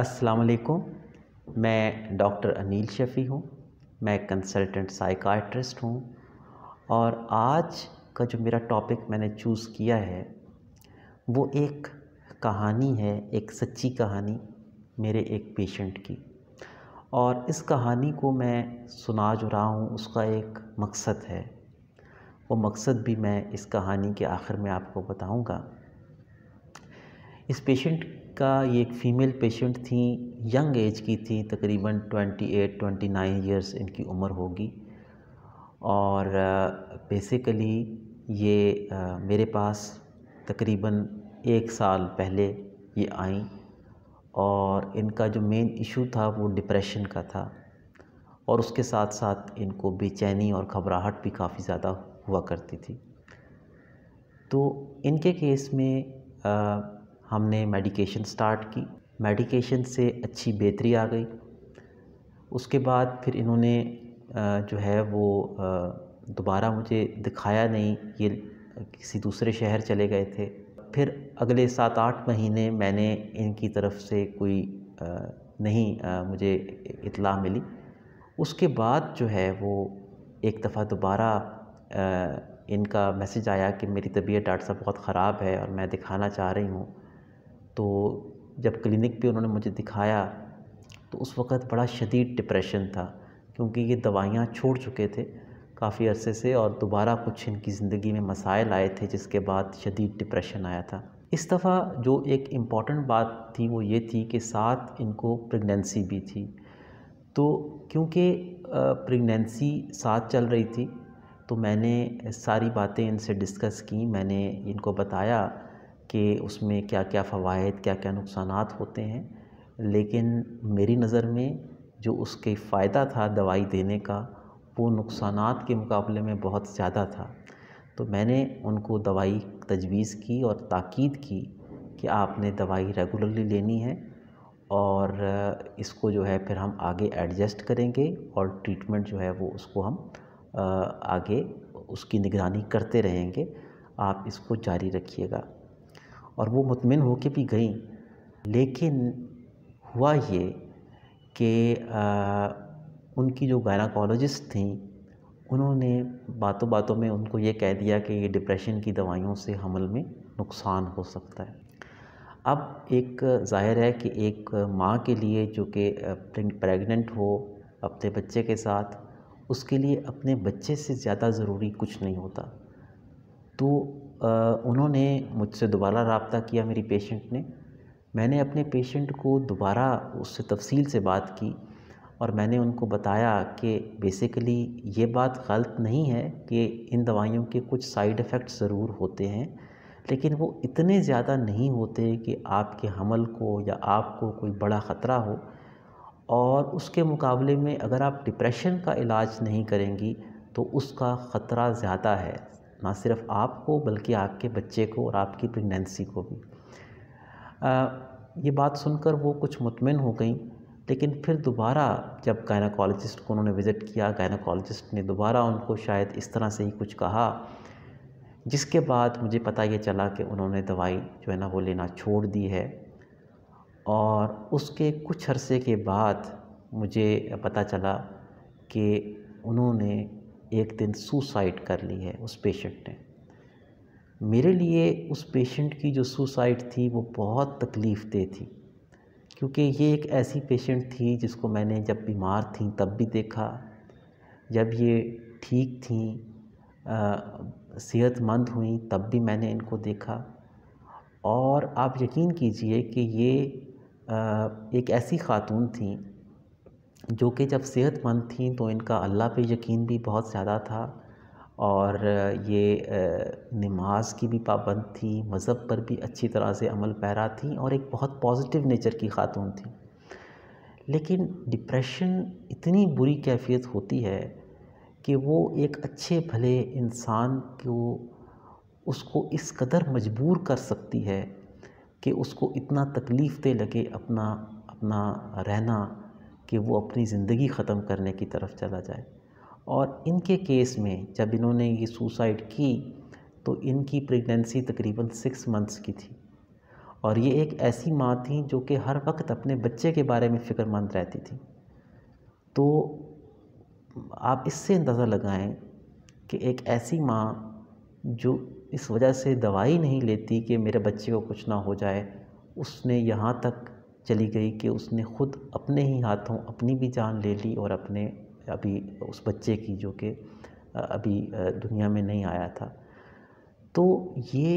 अस्सलाम वालेकुम मैं डॉक्टर अनिल शफ़ी हूँ मैं कंसल्टेंट साइकाट्रिस्ट हूँ और आज का जो मेरा टॉपिक मैंने चूज़ किया है वो एक कहानी है एक सच्ची कहानी मेरे एक पेशेंट की और इस कहानी को मैं सुना जो रहा हूँ उसका एक मकसद है वो मकसद भी मैं इस कहानी के आखिर में आपको बताऊँगा इस पेशेंट का ये एक फ़ीमेल पेशेंट थी यंग एज की थी तकरीबन 28 29 इयर्स इनकी उम्र होगी और बेसिकली ये मेरे पास तकरीबन एक साल पहले ये आई और इनका जो मेन इशू था वो डिप्रेशन का था और उसके साथ साथ इनको बेचैनी और घबराहट भी काफ़ी ज़्यादा हुआ करती थी तो इनके केस में आ, हमने मेडिकेशन स्टार्ट की मेडिकेशन से अच्छी बेहतरी आ गई उसके बाद फिर इन्होंने जो है वो दोबारा मुझे दिखाया नहीं ये किसी दूसरे शहर चले गए थे फिर अगले सात आठ महीने मैंने इनकी तरफ से कोई नहीं मुझे इतला मिली उसके बाद जो है वो एक दफ़ा दोबारा इनका मैसेज आया कि मेरी तबीयत डॉक्टर साहब बहुत ख़राब है और मैं दिखाना चाह रही हूँ तो जब क्लिनिक पे उन्होंने मुझे दिखाया तो उस वक़्त बड़ा शदीद डिप्रेशन था क्योंकि ये दवाइयाँ छोड़ चुके थे काफ़ी अरसे से और दोबारा कुछ इनकी ज़िंदगी में मसाइल आए थे जिसके बाद शदीद डिप्रेशन आया था इस दफ़ा जो एक इम्पॉर्टेंट बात थी वो ये थी कि साथ इनको प्रेगनेंसी भी थी तो क्योंकि प्रेगनेंसी साथ चल रही थी तो मैंने सारी बातें इनसे डिस्कस की मैंने इनको बताया कि उसमें क्या क्या फ़वाद क्या क्या नुकसान होते हैं लेकिन मेरी नज़र में जो उसके फ़ायदा था दवाई देने का वो नुकसान के मुकाबले में बहुत ज़्यादा था तो मैंने उनको दवाई तजवीज़ की और ताकद की कि आपने दवाई रेगुलरली लेनी है और इसको जो है फिर हम आगे एडजस्ट करेंगे और ट्रीटमेंट जो है वो उसको हम आगे उसकी निगरानी करते रहेंगे आप इसको जारी रखिएगा और वो मुतमिन होके भी गईं लेकिन हुआ ये कि उनकी जो गायनाकोलॉजिस्ट थीं उन्होंने बातों बातों में उनको ये कह दिया कि ये डिप्रेशन की दवाइयों से हमल में नुकसान हो सकता है अब एक जाहिर है कि एक माँ के लिए जो कि प्रेग्नेंट हो अपने बच्चे के साथ उसके लिए अपने बच्चे से ज़्यादा ज़रूरी कुछ नहीं होता तो उन्होंने मुझसे दोबारा रबता किया मेरी पेशेंट ने मैंने अपने पेशेंट को दोबारा उससे तफसील से बात की और मैंने उनको बताया कि बेसिकली ये बात गलत नहीं है कि इन दवाइयों के कुछ साइड इफ़ेक्ट्स ज़रूर होते हैं लेकिन वो इतने ज़्यादा नहीं होते कि आपके हमल को या आपको कोई बड़ा ख़तरा हो और उसके मुकाबले में अगर आप डिप्रेशन का इलाज नहीं करेंगी तो उसका ख़तरा ज़्यादा है ना सिर्फ आपको बल्कि आपके बच्चे को और आपकी प्रेगनेंसी को भी आ, ये बात सुनकर वो कुछ मुतमिन हो गई लेकिन फिर दोबारा जब गायनाकोलॉजिस्ट को उन्होंने विज़िट किया गायनाकोलॉजिस्ट ने दोबारा उनको शायद इस तरह से ही कुछ कहा जिसके बाद मुझे पता ये चला कि उन्होंने दवाई जो है ना वो लेना छोड़ दी है और उसके कुछ अरसे के बाद मुझे पता चला कि उन्होंने एक दिन सुसाइड कर ली है उस पेशेंट ने मेरे लिए उस पेशेंट की जो सुसाइड थी वो बहुत तकलीफ़ दे थी क्योंकि ये एक ऐसी पेशेंट थी जिसको मैंने जब बीमार थी तब भी देखा जब ये ठीक थी सेहतमंद हुई तब भी मैंने इनको देखा और आप यकीन कीजिए कि ये आ, एक ऐसी ख़ातून थी जो कि जब सेहतमंद थी तो इनका अल्लाह पे यकीन भी बहुत ज़्यादा था और ये नमाज की भी पाबंद थी मज़हब पर भी अच्छी तरह से अमल पैरा थी और एक बहुत पॉजिटिव नेचर की खातून थी लेकिन डिप्रेशन इतनी बुरी कैफियत होती है कि वो एक अच्छे भले इंसान को उसको इस कदर मजबूर कर सकती है कि उसको इतना तकलीफ़ दे लगे अपना अपना रहना कि वो अपनी ज़िंदगी ख़त्म करने की तरफ चला जाए और इनके केस में जब इन्होंने ये सुसाइड की तो इनकी प्रेगनेंसी तकरीबन सिक्स मंथ्स की थी और ये एक ऐसी माँ थी जो कि हर वक्त अपने बच्चे के बारे में फ़िक्रमंद रहती थी तो आप इससे अंदाज़ा लगाएं कि एक ऐसी माँ जो इस वजह से दवाई नहीं लेती कि मेरे बच्चे को कुछ ना हो जाए उसने यहाँ तक चली गई कि उसने ख़ुद अपने ही हाथों अपनी भी जान ले ली और अपने अभी उस बच्चे की जो कि अभी दुनिया में नहीं आया था तो ये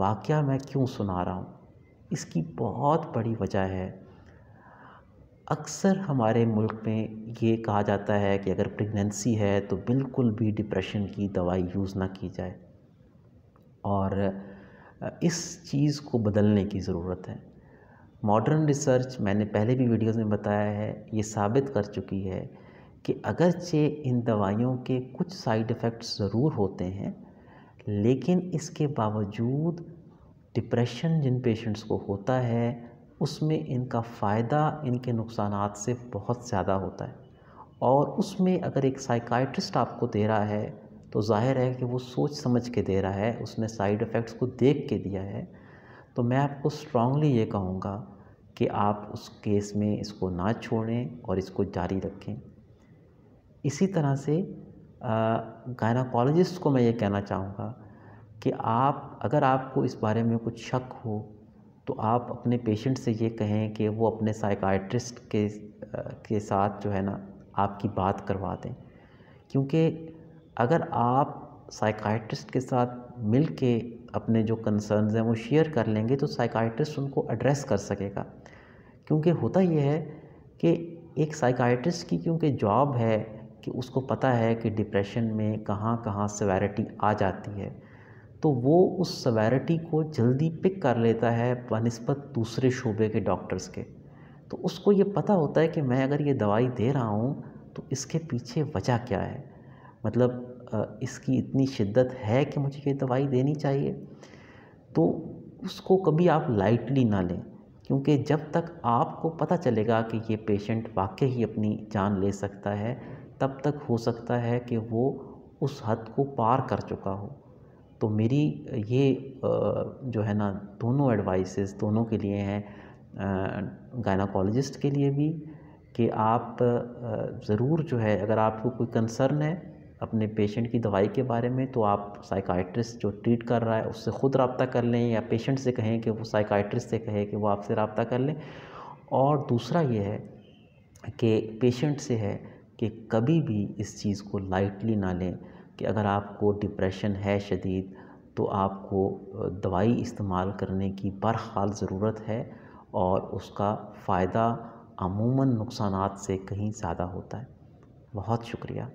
वाक़ मैं क्यों सुना रहा हूँ इसकी बहुत बड़ी वजह है अक्सर हमारे मुल्क में ये कहा जाता है कि अगर प्रेगनेंसी है तो बिल्कुल भी डिप्रेशन की दवाई यूज़ ना की जाए और इस चीज़ को बदलने की ज़रूरत है मॉडर्न रिसर्च मैंने पहले भी वीडियोस में बताया है ये साबित कर चुकी है कि अगरचे इन दवाइयों के कुछ साइड इफ़ेक्ट्स ज़रूर होते हैं लेकिन इसके बावजूद डिप्रेशन जिन पेशेंट्स को होता है उसमें इनका फ़ायदा इनके नुकसान से बहुत ज़्यादा होता है और उसमें अगर एक साइकाइट्रिस्ट आपको दे रहा है तो जाहिर है कि वो सोच समझ के दे रहा है उसने साइड इफ़ेक्ट्स को देख के दिया है तो मैं आपको स्ट्रांगली ये कहूँगा कि आप उस केस में इसको ना छोड़ें और इसको जारी रखें इसी तरह से गायनाकोलॉजिस्ट को मैं ये कहना चाहूँगा कि आप अगर आपको इस बारे में कुछ शक हो तो आप अपने पेशेंट से ये कहें कि वो अपने साइकाट्रिस्ट के के साथ जो है ना आपकी बात करवा दें क्योंकि अगर आप साइकाट्रिस्ट के साथ मिल के अपने जो कंसर्न्स हैं वो शेयर कर लेंगे तो साइकाट्रिस्ट उनको एड्रेस कर सकेगा क्योंकि होता यह है कि एक साइकाइट्रिस्ट की क्योंकि जॉब है कि उसको पता है कि डिप्रेशन में कहाँ कहाँ सवेरिटी आ जाती है तो वो उस सवेरिटी को जल्दी पिक कर लेता है बनस्बत दूसरे शोबे के डॉक्टर्स के तो उसको ये पता होता है कि मैं अगर ये दवाई दे रहा हूँ तो इसके पीछे वजह क्या है मतलब इसकी इतनी शिद्दत है कि मुझे ये दवाई देनी चाहिए तो उसको कभी आप लाइटली ना लें क्योंकि जब तक आपको पता चलेगा कि ये पेशेंट वाकई ही अपनी जान ले सकता है तब तक हो सकता है कि वो उस हद को पार कर चुका हो तो मेरी ये जो है ना दोनों एडवाइसेस दोनों के लिए हैं गायनाकोलॉजिस्ट के लिए भी कि आप ज़रूर जो है अगर आपको कोई कंसर्न है अपने पेशेंट की दवाई के बारे में तो आप साइकाइट्रिस्ट जो ट्रीट कर रहा है उससे ख़ुद रबता कर लें या पेशेंट से कहें कि वो साइकाइट्रिस्ट से कहे कि वो आपसे रबता कर लें और दूसरा ये है कि पेशेंट से है कि कभी भी इस चीज़ को लाइटली ना लें कि अगर आपको डिप्रेशन है शदीद तो आपको दवाई इस्तेमाल करने की बरहाल ज़रूरत है और उसका फ़ायदा अमूमन नुकसान से कहीं ज़्यादा होता है बहुत शुक्रिया